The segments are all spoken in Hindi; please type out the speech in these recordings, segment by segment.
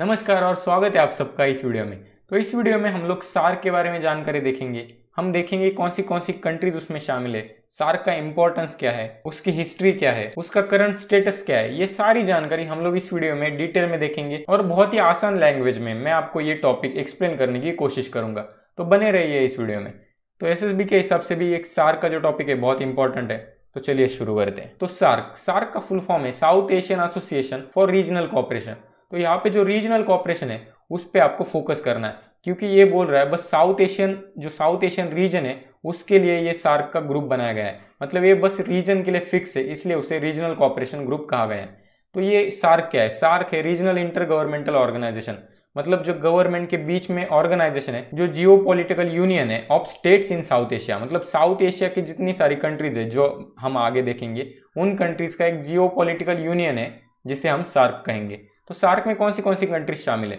नमस्कार और स्वागत है आप सबका इस वीडियो में तो इस वीडियो में हम लोग सार्क के बारे में जानकारी देखेंगे हम देखेंगे कौन सी कौन सी कंट्रीज उसमें शामिल है सार्क का इम्पोर्टेंस क्या है उसकी हिस्ट्री क्या है उसका करंट स्टेटस क्या है ये सारी जानकारी हम लोग इस वीडियो में डिटेल में देखेंगे और बहुत ही आसान लैंग्वेज में मैं आपको ये टॉपिक एक्सप्लेन करने की कोशिश करूंगा तो बने रहिए इस वीडियो में तो एस के हिसाब से भी एक सार्क का जो टॉपिक है बहुत इंपॉर्टेंट है तो चलिए शुरू करते हैं तो सार्क सार्क का फुल फॉर्म है South Asian Association for Regional Cooperation तो यहाँ पे जो रीजनल कॉपरेशन है उस पर आपको फोकस करना है क्योंकि ये बोल रहा है बस साउथ एशियन जो साउथ एशियन रीजन है उसके लिए ये सार्क का ग्रुप बनाया गया है मतलब ये बस रीजन के लिए फिक्स है इसलिए उसे रीजनल कॉपरेशन ग्रुप कहा गया है तो ये सार्क क्या है सार्क है रीजनल इंटर गवर्नमेंटल ऑर्गेनाइजेशन मतलब जो गवर्नमेंट के बीच में ऑर्गेनाइजेशन है जो जियो पोलिटिकल यूनियन है of states in South Asia मतलब साउथ एशिया की जितनी सारी कंट्रीज है जो हम आगे देखेंगे उन कंट्रीज का एक जियो पोलिटिकल यूनियन है जिसे हम सार्क कहेंगे तो सार्क में कौन सी कौन सी कंट्रीज शामिल है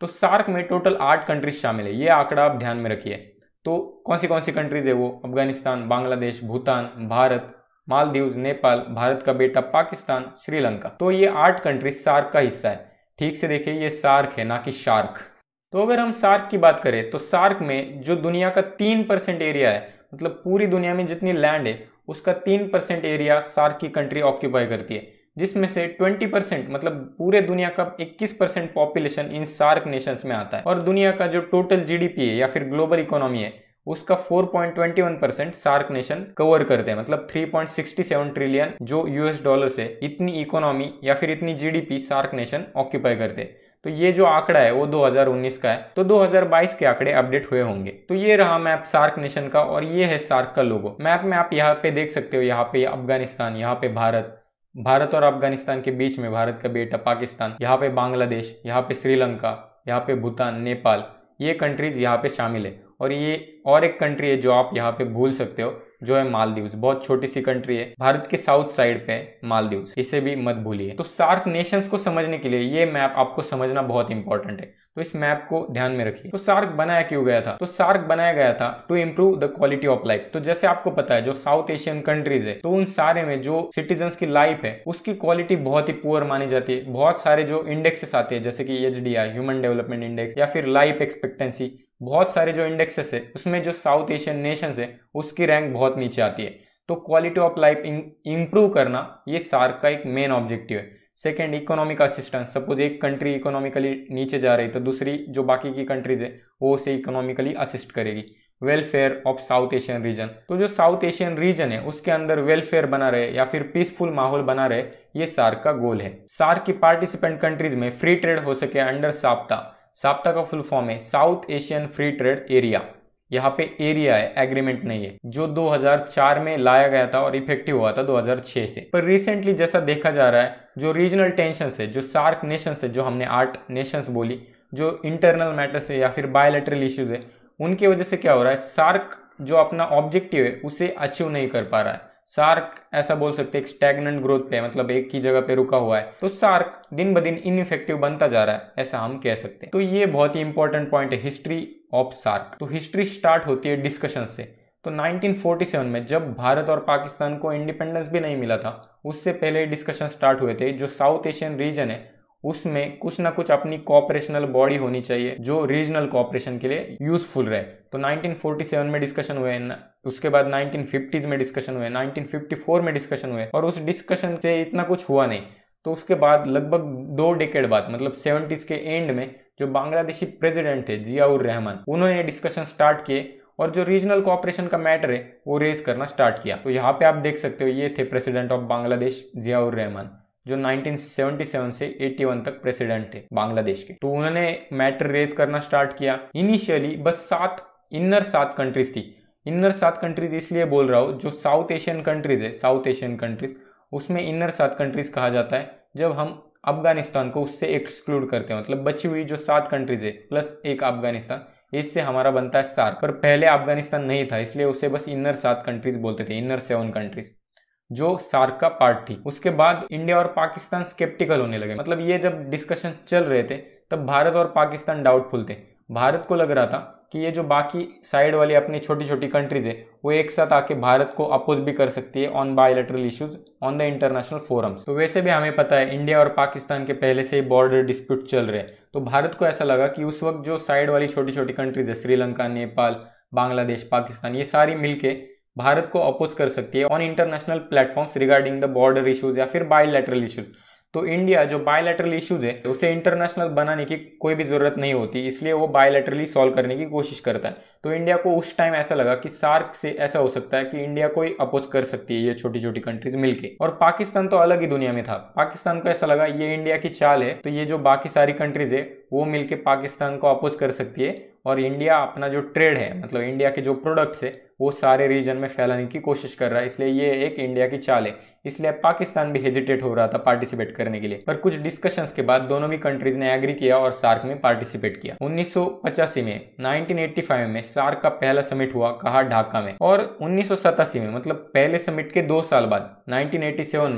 तो सार्क में टोटल आठ कंट्रीज शामिल है ये आंकड़ा आप ध्यान में रखिए तो कौन सी कौन सी कंट्रीज है वो अफगानिस्तान बांग्लादेश भूटान भारत मालदीव नेपाल भारत का बेटा पाकिस्तान श्रीलंका तो ये आठ कंट्रीज सार्क का हिस्सा है ठीक से देखिए ये सार्क है ना कि शार्क तो अगर हम सार्क की बात करें तो सार्क में जो दुनिया का तीन परसेंट एरिया है मतलब पूरी दुनिया में जितनी लैंड है उसका तीन परसेंट एरिया सार्क की कंट्री ऑक्यूपाई करती है जिसमें से 20 परसेंट मतलब पूरे दुनिया का 21 percent population in SAARC nations में आता है और दुनिया का जो टोटल जीडीपी है या फिर ग्लोबल इकोनॉमी है उसका 4.21 परसेंट सार्क नेशन कवर करते हैं मतलब 3.67 ट्रिलियन जो यूएस डॉलर से इतनी इकोनॉमी या फिर इतनी जीडीपी सार्क नेशन ऑक्यूपाई करते हैं तो ये जो आंकड़ा है वो 2019 का है तो 2022 के आंकड़े अपडेट हुए होंगे तो ये रहा मैप सार्क नेशन का और ये है सार्क का लोगो मैप में आप यहाँ पे देख सकते हो यहाँ पे अफगानिस्तान यहाँ पे भारत भारत और अफगानिस्तान के बीच में भारत का बेटा पाकिस्तान यहाँ पे बांग्लादेश यहाँ पे श्रीलंका यहाँ पे भूटान नेपाल ये कंट्रीज़ यहाँ पे शामिल है और ये और एक कंट्री है जो आप यहाँ पे भूल सकते हो जो है मालदीव्स बहुत छोटी सी कंट्री है भारत के साउथ साइड पे मालदीव्स इसे भी मत भूलिए तो सार्क नेशंस को समझने के लिए ये मैप आपको समझना बहुत इंपॉर्टेंट है तो इस मैप को ध्यान में रखिए तो सार्क बनाया क्यों गया था तो सार्क बनाया गया था to improve the quality of life तो जैसे आपको पता है जो साउथ एशियन कंट्रीज है तो उन सारे में जो सिटीजन की लाइफ है उसकी क्वालिटी बहुत ही पुअर मानी जाती है बहुत सारे जो इंडेक्सेस आते हैं जैसे कि एच ह्यूमन डेवलपमेंट इंडेक्स या फिर लाइफ एक्सपेक्टेंसी बहुत सारे जो इंडेक्सेस है उसमें जो साउथ एशियन नेशंस है उसकी रैंक बहुत नीचे आती है तो क्वालिटी ऑफ लाइफ इंप्रूव करना ये सार्क का एक मेन ऑब्जेक्टिव है सेकेंड इकोनॉमिक असिस्टेंस सपोज एक कंट्री इकोनॉमिकली नीचे जा रही तो दूसरी जो बाकी की कंट्रीज है वो उसे इकोनॉमिकली असिस्ट करेगी welfare of South Asian region तो जो साउथ एशियन रीजन है उसके अंदर वेलफेयर बना रहे या फिर पीसफुल माहौल बना रहे ये सार्क का गोल है सार्क की पार्टिसिपेंट कंट्रीज में फ्री ट्रेड हो सके अंडर साप्ता साप्ता का फुल फॉर्म है South Asian free trade area यहाँ पे एरिया है एग्रीमेंट नहीं है जो 2004 में लाया गया था और इफेक्टिव हुआ था 2006 से पर रिसेंटली जैसा देखा जा रहा है जो रीजनल टेंशन है जो सार्क नेशन है जो हमने आठ नेशंस बोली जो इंटरनल मैटर्स है या फिर बायोलेटरल इश्यूज है उनकी वजह से क्या हो रहा है सार्क जो अपना ऑब्जेक्टिव है उसे अचीव नहीं कर पा रहा है सार्क ऐसा बोल सकते हैं स्टैगनेंट ग्रोथ पे मतलब एक ही जगह पे रुका हुआ है तो सार्क दिन ब दिन इनफेक्टिव बनता जा रहा है ऐसा हम कह सकते हैं तो ये बहुत ही इंपॉर्टेंट पॉइंट है हिस्ट्री ऑफ सार्क तो हिस्ट्री स्टार्ट होती है डिस्कशन से तो 1947 में जब भारत और पाकिस्तान को इंडिपेंडेंस भी नहीं मिला था उससे पहले डिस्कशन स्टार्ट हुए थे जो साउथ एशियन रीजन है उसमें कुछ ना कुछ अपनी कॉपरेशनल बॉडी होनी चाहिए जो रीजनल कॉपरेशन के लिए यूजफुल रहे तो 1947 में डिस्कशन हुए उसके बाद 1950s में डिस्कशन हुए 1954 में डिस्कशन हुए और उस डिस्कशन से इतना कुछ हुआ नहीं तो उसके बाद लगभग दो डेकेड बाद मतलब सेवेंटीज के एंड में जो बांग्लादेशी प्रेसिडेंट थे जियाउर रहमान उन्होंने डिस्कशन स्टार्ट किए और जो रीजनल कॉपरेशन का मैटर है वो रेज करना स्टार्ट किया तो यहाँ पे आप देख सकते हो ये थे प्रेसिडेंट ऑफ बांग्लादेश जियाउर रहमान जो 1977 से 81 तक प्रेसिडेंट थे बांग्लादेश के तो उन्होंने मैटर रेज करना स्टार्ट किया इनिशियली बस सात इनर सात कंट्रीज थी इनर सात कंट्रीज इसलिए बोल रहा हूँ जो साउथ एशियन कंट्रीज है साउथ एशियन कंट्रीज उसमें इनर सात कंट्रीज कहा जाता है जब हम अफगानिस्तान को उससे एक्सक्लूड करते हैं मतलब बची हुई जो सात कंट्रीज है प्लस एक अफगानिस्तान इससे हमारा बनता है सार पर पहले अफगानिस्तान नहीं था इसलिए उसे बस इनर सात कंट्रीज बोलते थे इनर सेवन कंट्रीज जो सार्क का पार्ट थी उसके बाद इंडिया और पाकिस्तान स्केप्टिकल होने लगे मतलब ये जब डिस्कशन चल रहे थे तब भारत और पाकिस्तान डाउटफुल थे भारत को लग रहा था कि ये जो बाकी साइड वाली अपनी छोटी छोटी कंट्रीज है वो एक साथ आके भारत को अपोज भी कर सकती है on bilateral issues on the international forums तो वैसे भी हमें पता है इंडिया और पाकिस्तान के पहले से ही बॉर्डर डिस्प्यूट चल रहे हैं तो भारत को ऐसा लगा कि उस वक्त जो साइड वाली छोटी छोटी कंट्रीज है श्रीलंका नेपाल बांग्लादेश पाकिस्तान ये सारी मिलकर भारत को अपोज कर सकती है on international platforms regarding the border issues या फिर बायोलेटरल इश्यूज तो इंडिया जो बायोलेटरल इश्यूज है उसे इंटरनेशनल बनाने की कोई भी ज़रूरत नहीं होती इसलिए वो बायोलेटरली सॉल्व करने की कोशिश करता है तो इंडिया को उस टाइम ऐसा लगा कि सार्क से ऐसा हो सकता है कि इंडिया कोई अपोज कर सकती है ये छोटी छोटी कंट्रीज मिलके और पाकिस्तान तो अलग ही दुनिया में था पाकिस्तान को ऐसा लगा ये इंडिया की चाल है तो ये जो बाकी सारी कंट्रीज है वो मिलके पाकिस्तान को अपोज कर सकती है और इंडिया अपना जो ट्रेड है मतलब इंडिया के जो प्रोडक्ट्स है वो सारे रीजन में फैलाने की कोशिश कर रहा है इसलिए ये एक इंडिया की चाल है इसलिए पाकिस्तान भी हेजिटेट हो रहा था पार्टिसिपेट करने के लिए पर कुछ डिस्कशंस के बाद दोनों भी कंट्रीज ने एग्री किया और सार्क में पार्टिसिपेट किया उन्नीस में नाइनटीन में सार्क का पहला समिट हुआ कहा ढाका में और उन्नीस में मतलब पहले समिट के दो साल बाद नाइनटीन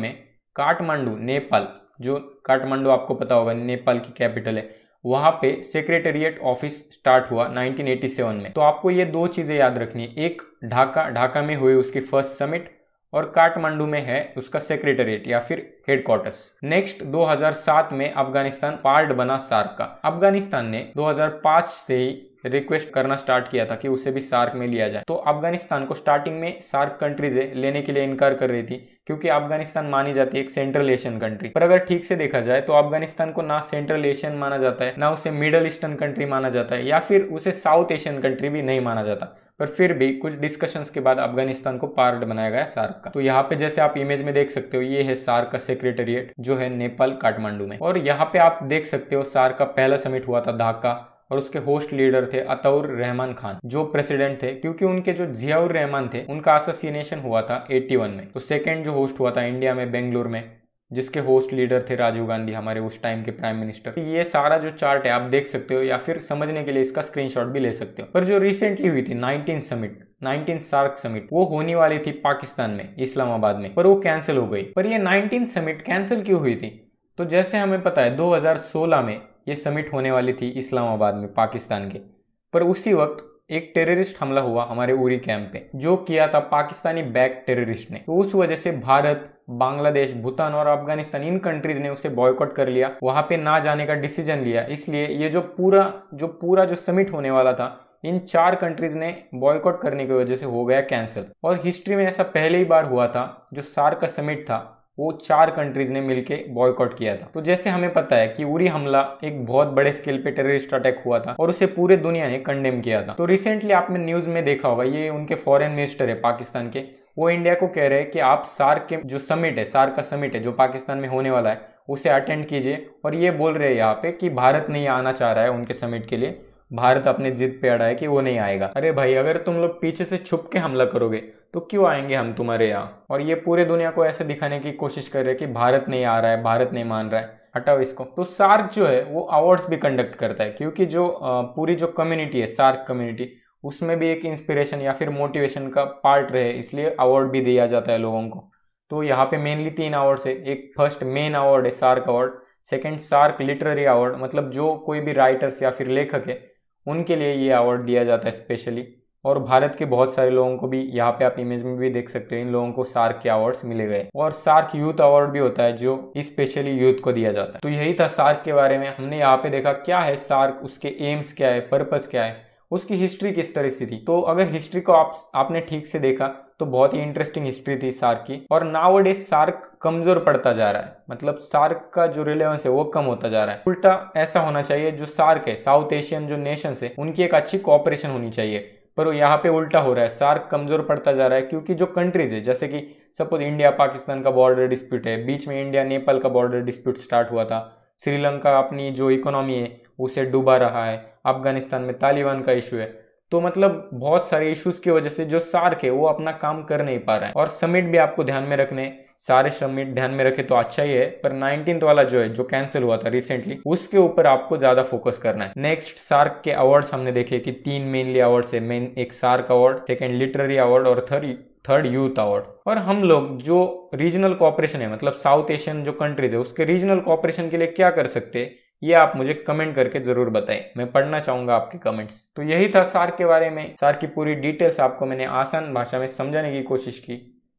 में काठमांडू नेपाल जो काठमांडू आपको पता होगा नेपाल की कैपिटल है वहां पे सेक्रेटेरिएट ऑफिस स्टार्ट हुआ 1987 में तो आपको ये दो चीजें याद रखनी है एक ढाका ढाका में हुई उसकी फर्स्ट समिट और काठमांडू में है उसका सेक्रेटरिएट या फिर हेडक्वार्टर्स नेक्स्ट 2007 में अफगानिस्तान पार्ट बना सार्क का अफगानिस्तान ने 2005 से ही रिक्वेस्ट करना स्टार्ट किया था कि उसे भी सार्क में लिया जाए तो अफगानिस्तान को स्टार्टिंग में सार्क कंट्रीज लेने के लिए इनकार कर रही थी क्योंकि अफगानिस्तान मानी जाती है एक सेंट्रल एशियन कंट्री पर अगर ठीक से देखा जाए तो अफगानिस्तान को ना सेंट्रल एशियन माना जाता है ना उसे मिडल ईस्टर्न कंट्री माना जाता है या फिर उसे साउथ एशियन कंट्री भी नहीं माना जाता पर फिर भी कुछ डिस्कशंस के बाद अफगानिस्तान को पार्ट बनाया गया सार्क का तो यहाँ पे जैसे आप इमेज में देख सकते हो ये है सार्क का सेक्रेटरिएट जो है नेपाल काठमांडू में और यहाँ पे आप देख सकते हो सार्क का पहला समिट हुआ था ढाका और उसके होस्ट लीडर थे अताउर रहमान खान जो प्रेसिडेंट थे क्योंकि उनके जो जियाउर रहमान थे उनका एसोसिएशन हुआ था 81 में तो सेकेंड जो होस्ट हुआ था इंडिया में बेंगलोर में जिसके होस्ट लीडर थे राजीव गांधी हमारे उस टाइम के प्राइम मिनिस्टर तो ये सारा जो चार्ट है आप देख सकते हो या फिर समझने के लिए इसका स्क्रीनशॉट भी ले सकते हो पर जो रिसेंटली हुई थी nineteen summit nineteen SAARC summit वो होने वाली थी पाकिस्तान में इस्लामाबाद में पर वो कैंसिल हो गई पर ये नाइनटीन समिट कैंसिल क्यों हुई थी तो जैसे हमें पता है 2016 में ये समिट होने वाली थी इस्लामाबाद में पाकिस्तान के पर उसी वक्त एक टेररिस्ट हमला हुआ हमारे उरी कैंप पे जो किया था पाकिस्तानी बैक टेररिस्ट ने तो उस वजह से भारत बांग्लादेश भूटान और अफगानिस्तान इन कंट्रीज ने उसे बॉयकॉट कर लिया वहां पे ना जाने का डिसीजन लिया इसलिए ये जो पूरा जो पूरा जो समिट होने वाला था इन चार कंट्रीज ने बॉयकॉट करने की वजह से हो गया कैंसिल और हिस्ट्री में ऐसा पहले ही बार हुआ था जो सार का समिट था वो चार कंट्रीज ने मिलकर बॉयकॉट किया था तो जैसे हमें पता है कि उरी हमला एक बहुत बड़े स्केल पे टेररिस्ट अटैक हुआ था और उसे पूरे दुनिया ने कंडेम किया था तो रिसेंटली आपने न्यूज में देखा होगा ये उनके फॉरेन मिनिस्टर है पाकिस्तान के वो इंडिया को कह रहे हैं कि आप सार्क के जो समिट है सार्क का समिट है जो पाकिस्तान में होने वाला है उसे अटेंड कीजिए और ये बोल रहे हैं यहाँ पे कि भारत नहीं आना चाह रहा है उनके समिट के लिए भारत अपने जिद पे अड़ा है कि वो नहीं आएगा अरे भाई अगर तुम लोग पीछे से छुप के हमला करोगे तो क्यों आएंगे हम तुम्हारे यहाँ और ये पूरे दुनिया को ऐसे दिखाने की कोशिश कर रहे हैं कि भारत नहीं आ रहा है भारत नहीं मान रहा है हटाओ इसको तो सार्क जो है वो अवार्ड्स भी कंडक्ट करता है क्योंकि जो पूरी जो कम्युनिटी है सार्क कम्युनिटी उसमें भी एक इंस्पिरेशन या फिर मोटिवेशन का पार्ट रहे इसलिए अवार्ड भी दिया जाता है लोगों को तो यहाँ पे मेनली तीन अवार्ड्स है एक फर्स्ट मेन अवार्ड है SAARC award second SAARC literary award मतलब जो कोई भी राइटर्स या फिर लेखक है उनके लिए ये अवार्ड दिया जाता है स्पेशली और भारत के बहुत सारे लोगों को भी यहाँ पे आप इमेज में भी देख सकते हो इन लोगों को सार्क के अवार्ड्स मिले गए और सार्क यूथ अवार्ड भी होता है जो स्पेशली यूथ को दिया जाता है तो यही था सार्क के बारे में हमने यहाँ पे देखा क्या है सार्क उसके एम्स क्या है पर्पज क्या है उसकी हिस्ट्री किस तरह से थी तो अगर हिस्ट्री को आप आपने ठीक से देखा तो बहुत ही इंटरेस्टिंग हिस्ट्री थी सार्क की और नाव डे सार्क कमजोर पड़ता जा रहा है मतलब सार्क का जो रिलेवेंस है वो कम होता जा रहा है उल्टा ऐसा होना चाहिए जो सार्क है साउथ एशियन जो नेशन है उनकी एक अच्छी कॉपरेशन होनी चाहिए पर यहाँ पे उल्टा हो रहा है सार्क कमजोर पड़ता जा रहा है क्योंकि जो कंट्रीज है जैसे कि सपोज इंडिया पाकिस्तान का बॉर्डर डिस्प्यूट है बीच में इंडिया नेपाल का बॉर्डर डिस्प्यूट स्टार्ट हुआ था श्रीलंका अपनी जो इकोनॉमी है उसे डूबा रहा है अफगानिस्तान में तालिबान का इशू है तो मतलब बहुत सारे इश्यूज की वजह से जो सार्क है वो अपना काम कर नहीं पा रहा है और समिट भी आपको ध्यान में रखने सारे सबमिट ध्यान में रखे तो अच्छा ही है पर नाइनटीन वाला जो है जो कैंसिल हुआ था रिसेंटली उसके ऊपर आपको ज्यादा फोकस करना है नेक्स्ट सार्क के अवार्ड हमने देखे कि तीन मेनली अवार्ड है मेन एक SAARC award second literary award और थर्ड थर्ड यूथ अवार्ड और हम लोग जो रीजनल कॉपरेशन है मतलब साउथ एशियन जो कंट्रीज है उसके रीजनल कॉपरेशन के लिए क्या कर सकते हैं ये आप मुझे कमेंट करके जरूर बताएं मैं पढ़ना चाहूंगा आपके कमेंट्स तो यही था सार के बारे में सार की पूरी डिटेल्स आपको मैंने आसान भाषा में समझाने की कोशिश की